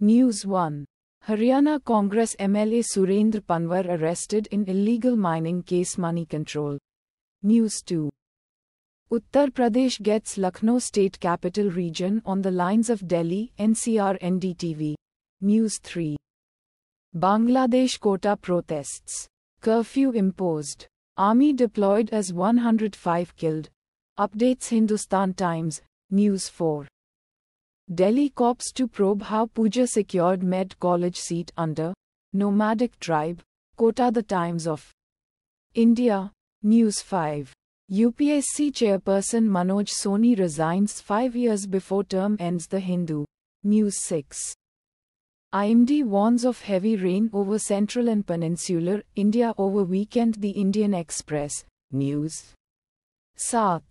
News 1. Haryana Congress MLA Surendra Panwar arrested in illegal mining case money control. News 2. Uttar Pradesh gets Lucknow state capital region on the lines of Delhi, NCR NDTV. News 3. Bangladesh quota protests. Curfew imposed. Army deployed as 105 killed. Updates Hindustan Times, News 4. Delhi cops to probe how Pooja secured Med College seat under nomadic tribe. Kota The Times of India, News 5. UPSC chairperson Manoj Soni resigns five years before term ends. The Hindu, News 6. IMD warns of heavy rain over central and peninsular India over weekend. The Indian Express, News. South.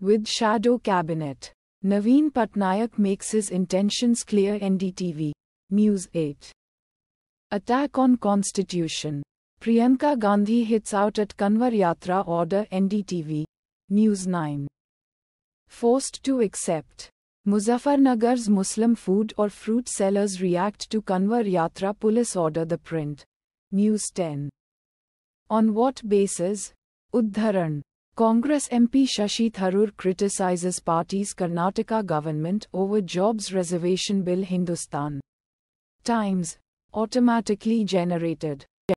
With shadow cabinet. Naveen Patnaik makes his intentions clear NDTV. News 8. Attack on Constitution. Priyanka Gandhi hits out at Kanwar Yatra order NDTV. News 9. Forced to accept. Muzaffarnagar's Muslim food or fruit sellers react to Kanwar Yatra police order the print. News 10. On what basis? Uddharan. Congress MP Shashi Tharoor criticizes party's Karnataka government over jobs reservation bill Hindustan Times automatically generated